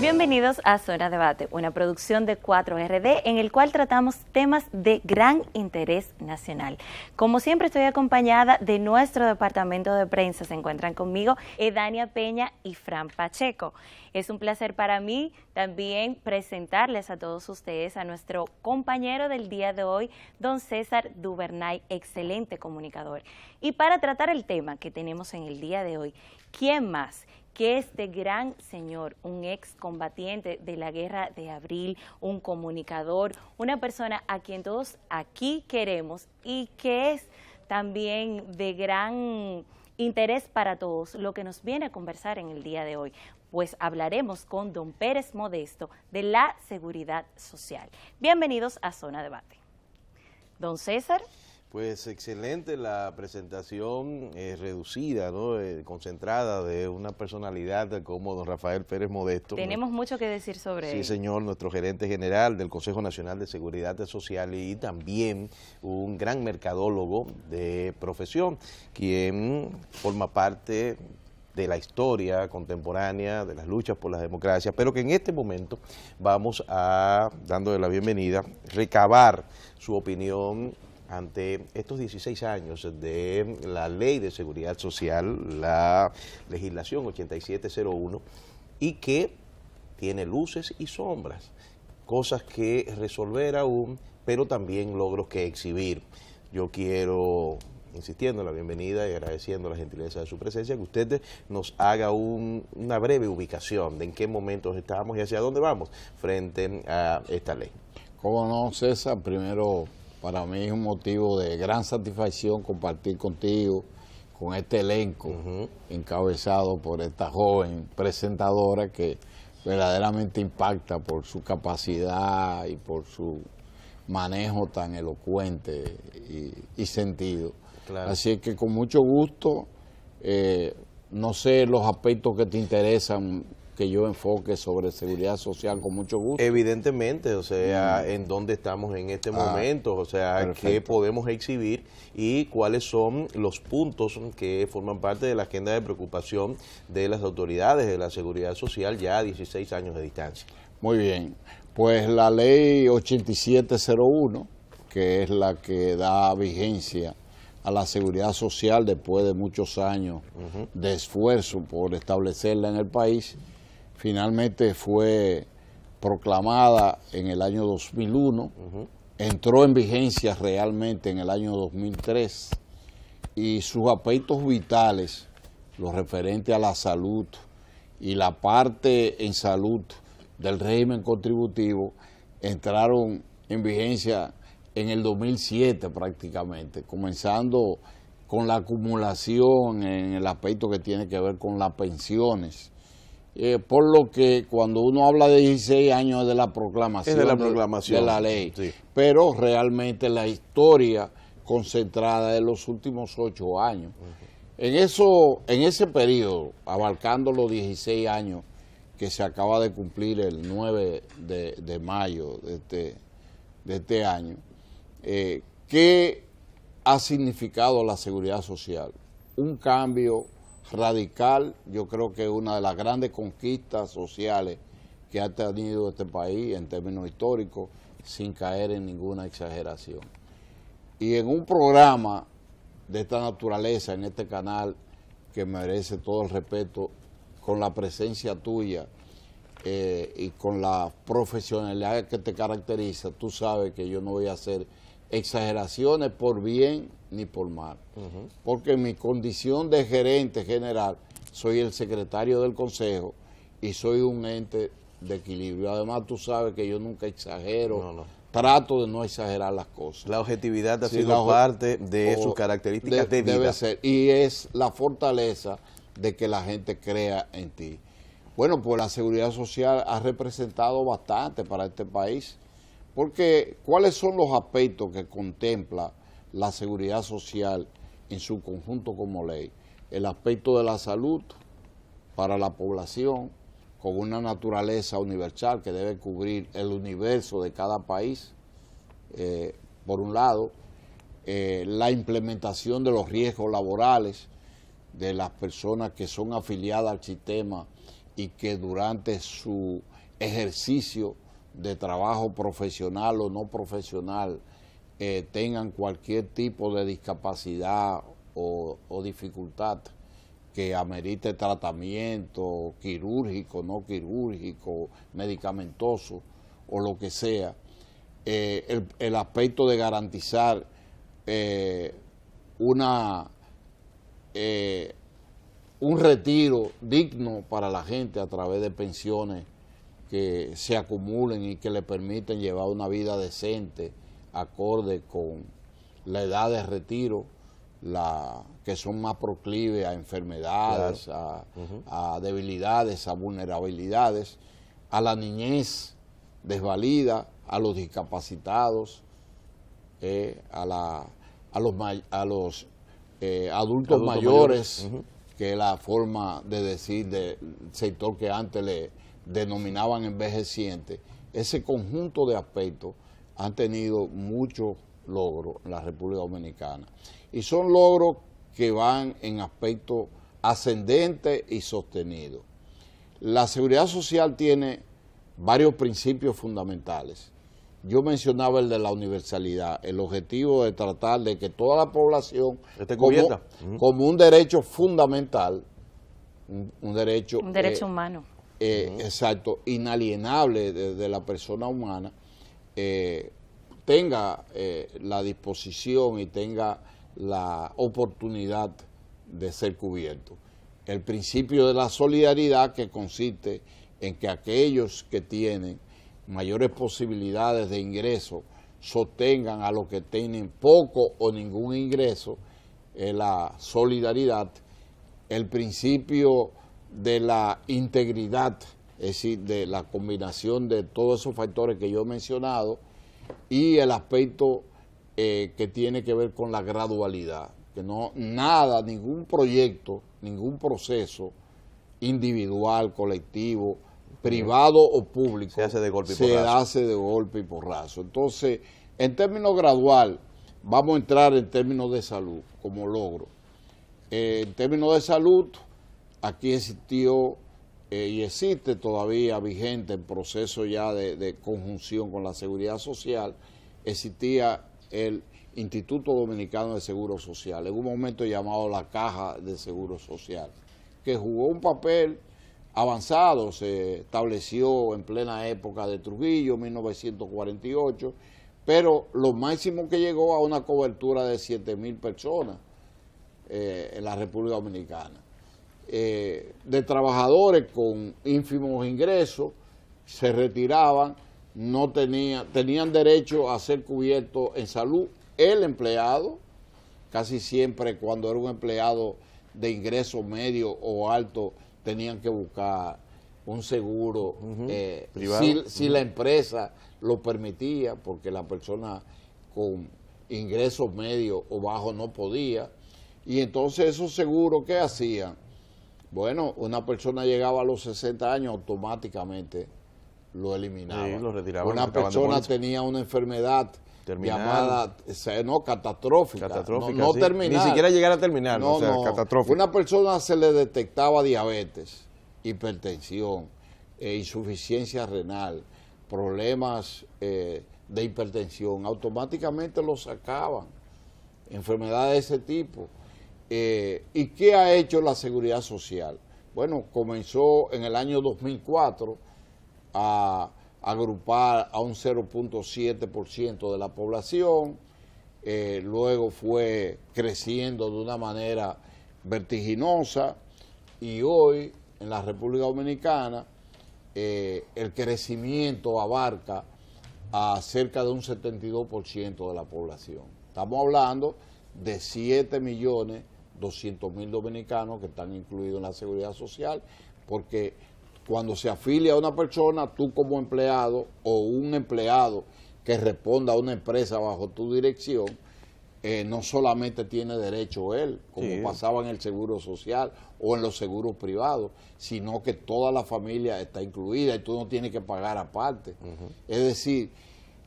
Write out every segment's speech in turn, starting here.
Bienvenidos a Zona Debate, una producción de 4RD en el cual tratamos temas de gran interés nacional. Como siempre estoy acompañada de nuestro departamento de prensa. Se encuentran conmigo Edania Peña y Fran Pacheco. Es un placer para mí también presentarles a todos ustedes a nuestro compañero del día de hoy, don César Dubernay, excelente comunicador. Y para tratar el tema que tenemos en el día de hoy, ¿quién más? que este gran señor, un excombatiente de la guerra de abril, un comunicador, una persona a quien todos aquí queremos y que es también de gran interés para todos, lo que nos viene a conversar en el día de hoy pues hablaremos con don Pérez Modesto de la Seguridad Social. Bienvenidos a Zona Debate. Don César. Pues excelente la presentación eh, reducida, ¿no? Eh, concentrada de una personalidad como don Rafael Pérez Modesto. Tenemos mucho que decir sobre él. Sí, señor, nuestro gerente general del Consejo Nacional de Seguridad Social y también un gran mercadólogo de profesión, quien forma parte de la historia contemporánea, de las luchas por la democracia, pero que en este momento vamos a, dándole la bienvenida, recabar su opinión ante estos 16 años de la Ley de Seguridad Social, la legislación 8701, y que tiene luces y sombras, cosas que resolver aún, pero también logros que exhibir. Yo quiero insistiendo en la bienvenida y agradeciendo la gentileza de su presencia, que usted nos haga una breve ubicación de en qué momentos estamos y hacia dónde vamos frente a esta ley. Cómo no, César, primero para mí es un motivo de gran satisfacción compartir contigo, con este elenco encabezado por esta joven presentadora que verdaderamente impacta por su capacidad y por su manejo tan elocuente y sentido. Así que con mucho gusto, eh, no sé los aspectos que te interesan que yo enfoque sobre seguridad social con mucho gusto. Evidentemente, o sea, mm. en dónde estamos en este ah, momento, o sea, qué podemos exhibir y cuáles son los puntos que forman parte de la agenda de preocupación de las autoridades de la seguridad social ya a 16 años de distancia. Muy bien, pues la ley 8701, que es la que da vigencia a la seguridad social después de muchos años de esfuerzo por establecerla en el país, finalmente fue proclamada en el año 2001, entró en vigencia realmente en el año 2003 y sus aspectos vitales, lo referente a la salud y la parte en salud del régimen contributivo, entraron en vigencia en el 2007 prácticamente, comenzando con la acumulación en el aspecto que tiene que ver con las pensiones. Eh, por lo que cuando uno habla de 16 años es de la proclamación, de, la ley, pero realmente la historia concentrada de los últimos 8 años. En, eso, en ese periodo, abarcando los 16 años que se acaba de cumplir el 9 de, mayo de este, este año, eh, ¿qué ha significado la seguridad social? Un cambio radical, yo creo que es una de las grandes conquistas sociales que ha tenido este país en términos históricos, sin caer en ninguna exageración. Y en un programa de esta naturaleza, en este canal, que merece todo el respeto, con la presencia tuya eh, y con la profesionalidad que te caracteriza, tú sabes que yo no voy a hacer exageraciones por bien ni por mal. Porque mi condición de gerente general soy el secretario del consejo y soy un ente de equilibrio. Además, tú sabes que yo nunca exagero. Trato de no exagerar las cosas. La objetividad ha sido parte de sus características Debe ser. Y es la fortaleza de que la gente crea en ti. Bueno, pues la seguridad social ha representado bastante para este país porque, ¿cuáles son los aspectos que contempla la seguridad social en su conjunto como ley? El aspecto de la salud para la población, con una naturaleza universal que debe cubrir el universo de cada país, eh, por un lado, eh, la implementación de los riesgos laborales de las personas que son afiliadas al sistema y que durante su ejercicio de trabajo profesional o no profesional eh, tengan cualquier tipo de discapacidad o, dificultad que amerite tratamiento quirúrgico, no quirúrgico, medicamentoso o lo que sea, eh, el, aspecto de garantizar eh, una, un retiro digno para la gente a través de pensiones que se acumulen y que le permiten llevar una vida decente, acorde con la edad de retiro, la, que son más proclives a enfermedades, a, debilidades, a vulnerabilidades, a la niñez desvalida, a los discapacitados, eh, a, la, a los, a los eh, adultos, mayores, que es la forma de decir del sector que antes le, denominaban envejecientes, ese conjunto de aspectos han tenido muchos logros en la República Dominicana. Y son logros que van en aspecto ascendente y sostenido La seguridad social tiene varios principios fundamentales. Yo mencionaba el de la universalidad, el objetivo de tratar de que toda la población, como, como, un derecho fundamental, un, derecho, un derecho eh, humano eh, exacto, inalienable de, la persona humana, eh, tenga eh, la disposición y tenga la oportunidad de ser cubierto. El principio de la solidaridad que consiste en que aquellos que tienen mayores posibilidades de ingreso sostengan a los que tienen poco o ningún ingreso, la solidaridad, el principio de la integridad, es decir, de la combinación de todos esos factores que yo he mencionado y el aspecto eh, que tiene que ver con la gradualidad, que no nada, ningún proyecto, ningún proceso individual, colectivo, privado o público se hace de golpe y se porrazo. hace de golpe porrazo. Entonces, en términos gradual, vamos a entrar en términos de salud como logro. Eh, en términos de salud, aquí existió eh, y existe todavía vigente en proceso ya de, conjunción con la seguridad social, existía el Instituto Dominicano de Seguro Social, en un momento llamado la Caja de Seguro Social, que jugó un papel avanzado, se estableció en plena época de Trujillo, 1948, pero lo máximo que llegó a una cobertura de 7 mil personas eh, en la República Dominicana. Eh, de trabajadores con ínfimos ingresos se retiraban, no tenía, tenían derecho a ser cubierto en salud el empleado, casi siempre cuando era un empleado de ingreso medio o alto tenían que buscar un seguro eh, si, la empresa lo permitía, porque la persona con ingresos medio o bajo no podía. Y entonces esos seguros, ¿qué hacían? Bueno, una persona llegaba a los 60 años automáticamente lo eliminaban. Una persona tenía una enfermedad llamada, no, catastrófica. no, Ni siquiera llegara a terminar, Una persona se le detectaba diabetes, hipertensión, eh, insuficiencia renal, problemas eh, de hipertensión, automáticamente lo sacaban. Enfermedades de ese tipo. Eh, ¿Y qué ha hecho la Seguridad Social? Bueno, comenzó en el año 2004 a agrupar a un 0.7% de la población, eh, luego fue creciendo de una manera vertiginosa y hoy en la República Dominicana eh, el crecimiento abarca a cerca de un 72% de la población. Estamos hablando de 7 millones de... 200 mil dominicanos que están incluidos en la seguridad social, porque cuando se afilia a una persona, tú como empleado o un empleado que responda a una empresa bajo tu dirección, eh, no solamente tiene derecho él, como pasaba en el seguro social o en los seguros privados, sino que toda la familia está incluida y tú no tienes que pagar aparte. Es decir,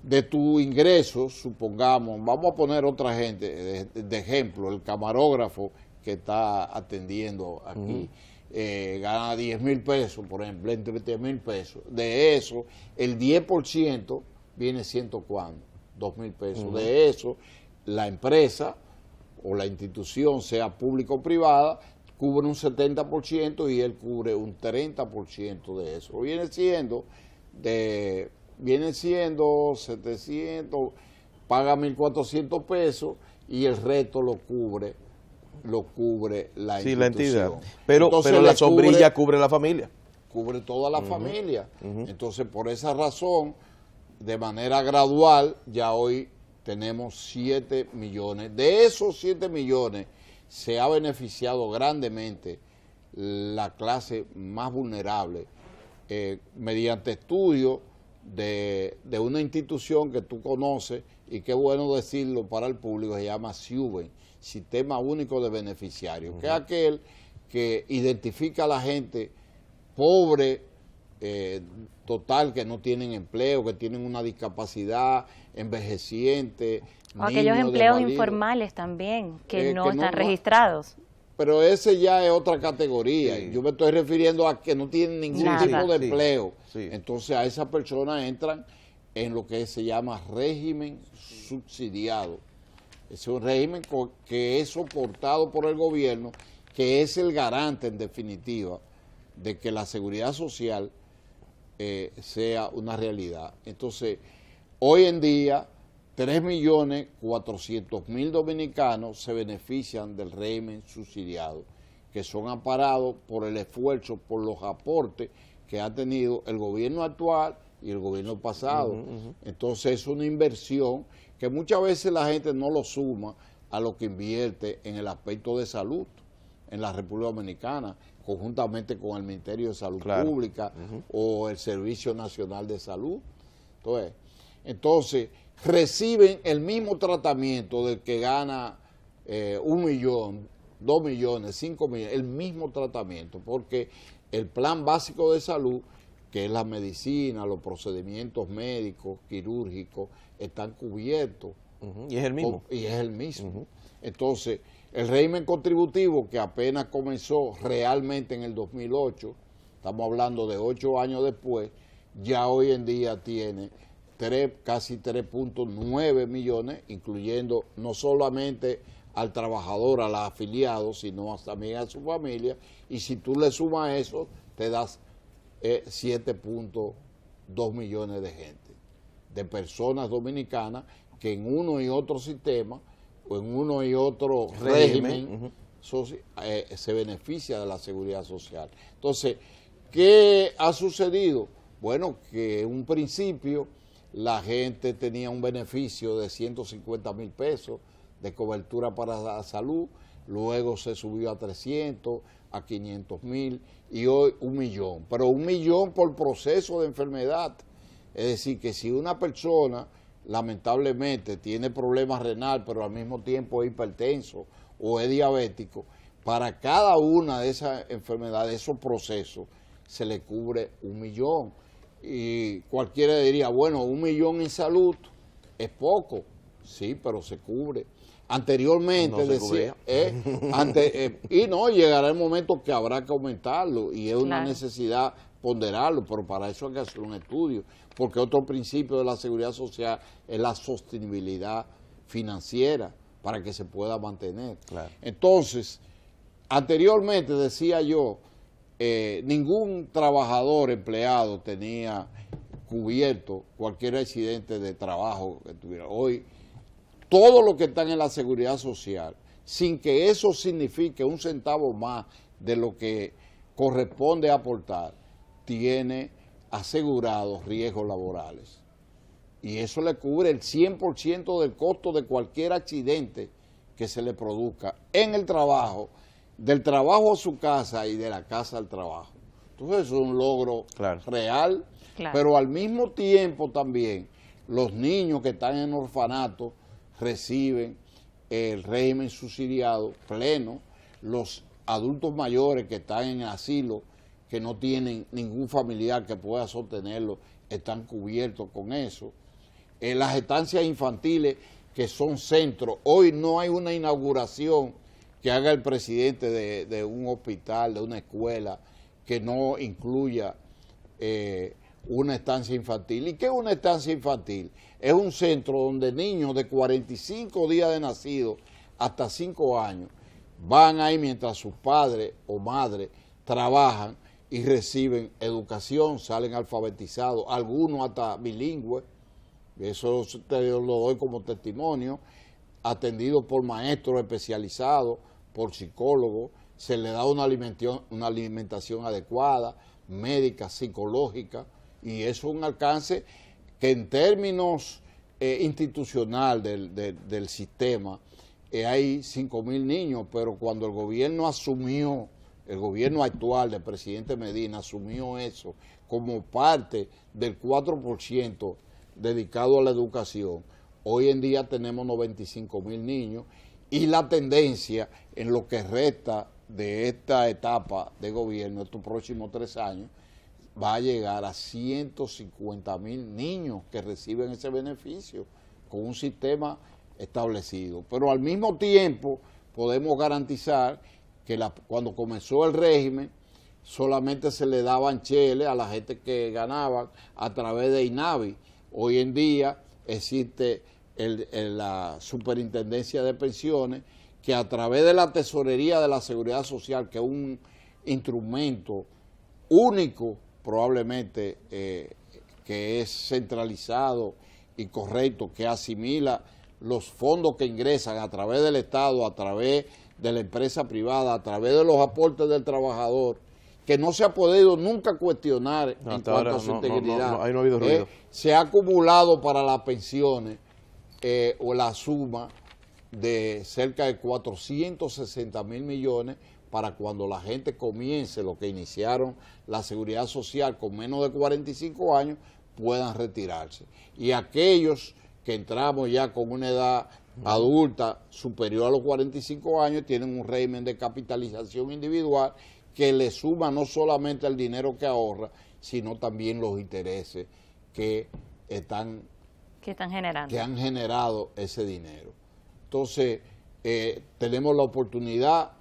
de tu ingreso, supongamos, vamos a poner otra gente de, ejemplo, el camarógrafo que está atendiendo aquí, eh, gana 10 mil pesos, por ejemplo, entre 10 mil pesos. De eso, el 10% viene siendo cuánto 2 mil pesos. De eso, la empresa o la institución, sea pública o privada, cubre un 70% y él cubre un 30% de eso. Viene siendo de viene siendo 700, paga 1.400 pesos y el resto lo cubre lo cubre la, sí, entidad. Pero, pero la sombrilla cubre, la familia. Cubre toda la familia. Entonces, por esa razón, de manera gradual, ya hoy tenemos 7 millones. De esos 7 millones se ha beneficiado grandemente la clase más vulnerable eh, mediante estudios de, de, una institución que tú conoces y qué bueno decirlo para el público, se llama SIUBEN, Sistema Único de Beneficiarios, que es aquel que identifica a la gente pobre, eh, total, que no tienen empleo, que tienen una discapacidad, envejeciente. O aquellos empleos informales también, que, eh, no, están registrados pero ese ya es otra categoría. Yo me estoy refiriendo a que no tienen ningún tipo de empleo. Entonces a esas personas entran en lo que se llama régimen subsidiado. Es un régimen que es soportado por el gobierno, que es el garante en definitiva de que la seguridad social eh, sea una realidad. Entonces, hoy en día 3.400.000 dominicanos se benefician del régimen subsidiado, que son amparados por el esfuerzo, por los aportes que ha tenido el gobierno actual y el gobierno pasado. Entonces es una inversión que muchas veces la gente no lo suma a lo que invierte en el aspecto de salud en la República Dominicana, conjuntamente con el Ministerio de Salud Pública o el Servicio Nacional de Salud. Entonces, entonces reciben el mismo tratamiento del que gana eh, un millón, dos millones, cinco millones, el mismo tratamiento, porque el plan básico de salud, que es la medicina, los procedimientos médicos, quirúrgicos, están cubiertos. Y es el mismo. y es el mismo. Entonces, el régimen contributivo que apenas comenzó realmente en el 2008, estamos hablando de ocho años después, ya hoy en día tiene casi 3.9 millones, incluyendo no solamente al trabajador, a al afiliado, sino también a su familia. Y si tú le sumas eso, te das 7.2 eh, millones de gente, de personas dominicanas que en uno y otro sistema o en uno y otro régimen, eh, se beneficia de la seguridad social. Entonces, ¿qué ha sucedido? Bueno, que un principio la gente tenía un beneficio de 150 mil pesos de cobertura para la salud, luego se subió a 300, a 500 mil y hoy un millón, pero un millón por proceso de enfermedad. Es decir, que si una persona lamentablemente tiene problemas renal, pero al mismo tiempo es hipertenso o es diabético, para cada una de esas enfermedades, esos procesos, se le cubre un millón. Y cualquiera diría, bueno, un millón en salud es poco, sí, pero se cubre. Anteriormente decía, ¿eh? eh, y no, llegará el momento que habrá que aumentarlo y es una necesidad ponderarlo, pero para eso hay que hacer un estudio, porque otro principio de la seguridad social es la sostenibilidad financiera para que se pueda mantener. Entonces, anteriormente decía yo, eh, ningún trabajador empleado tenía cubierto cualquier accidente de trabajo que tuviera. Hoy, todo lo que están en la seguridad social, sin que eso signifique un centavo más de lo que corresponde aportar, tiene asegurados riesgos laborales. Y eso le cubre el 100% del costo de cualquier accidente que se le produzca en el trabajo del trabajo a su casa y de la casa al trabajo. Entonces es un logro real, pero al mismo tiempo también los niños que están en orfanato reciben el régimen subsidiado pleno, los adultos mayores que están en asilo, que no tienen ningún familiar que pueda sostenerlo, están cubiertos con eso. Eh, las estancias infantiles que son centros, hoy no hay una inauguración que haga el presidente de, un hospital, de una escuela, que no incluya eh, una estancia infantil. ¿Y qué es una estancia infantil? Es un centro donde niños de 45 días de nacido hasta 5 años van ahí mientras sus padres o madres trabajan y reciben educación, salen alfabetizados, algunos hasta bilingües, eso te lo doy como testimonio, atendidos por maestros especializados, por psicólogo, se le da una alimentación, una alimentación adecuada, médica, psicológica, y eso es un alcance que en términos eh, institucional del, del, sistema, eh, hay hay mil niños, pero cuando el gobierno asumió, el gobierno actual del presidente Medina asumió eso como parte del 4% dedicado a la educación, hoy en día tenemos mil niños y la tendencia en lo que resta de esta etapa de gobierno, estos próximos tres años, va a llegar a 150 mil niños que reciben ese beneficio con un sistema establecido. Pero al mismo tiempo podemos garantizar que cuando comenzó el régimen solamente se le daban cheles a la gente que ganaba a través de INAVI. Hoy en día existe la Superintendencia de Pensiones, que a través de la Tesorería de la Seguridad Social, que es un instrumento único probablemente eh, que es centralizado y correcto, que asimila los fondos que ingresan a través del Estado, a través de la empresa privada, a través de los aportes del trabajador, que no se ha podido nunca cuestionar en cuanto a su integridad. ¿eh? se ha acumulado para las pensiones eh, o la suma de cerca de 460 mil millones para cuando la gente comience lo que iniciaron la seguridad social con menos de 45 años puedan retirarse. Y aquellos que entramos ya con una edad adulta superior a los 45 años tienen un régimen de capitalización individual que le suma no solamente el dinero que ahorra, sino también los intereses que están que, están generando. que han generado ese dinero. Entonces, eh, tenemos la oportunidad,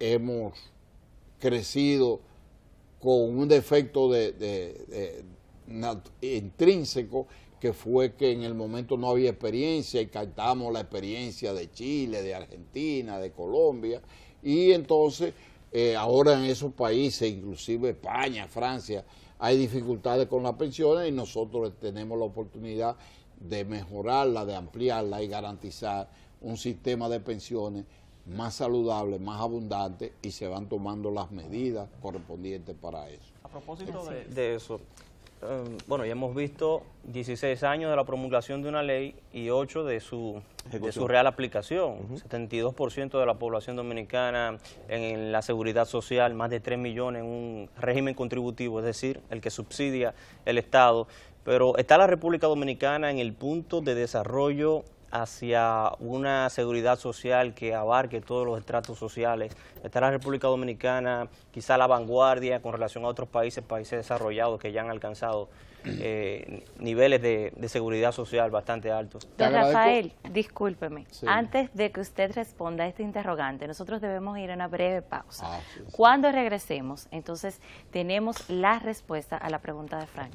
hemos crecido con un defecto de, intrínseco que fue que en el momento no había experiencia y captamos la experiencia de Chile, de Argentina, de Colombia y entonces eh, ahora en esos países, inclusive España, Francia, hay dificultades con las pensiones y nosotros tenemos la oportunidad de mejorarla, de ampliarla y garantizar un sistema de pensiones más saludable, más abundante y se van tomando las medidas correspondientes para eso. A propósito de, eso, em, bueno, ya hemos visto 16 años de la promulgación de una ley y 8 de su, de su real aplicación. 72% de la población dominicana en, en, la seguridad social, más de 3 millones en un régimen contributivo, es decir, el que subsidia el Estado pero está la República Dominicana en el punto de desarrollo hacia una seguridad social que abarque todos los estratos sociales. Está la República Dominicana, quizá la vanguardia con relación a otros países, países desarrollados que ya han alcanzado eh, niveles de, seguridad social bastante altos. Don Rafael, discúlpeme, antes de que usted responda a este interrogante, nosotros debemos ir a una breve pausa. Ah, Cuando regresemos, entonces tenemos la respuesta a la pregunta de Frank.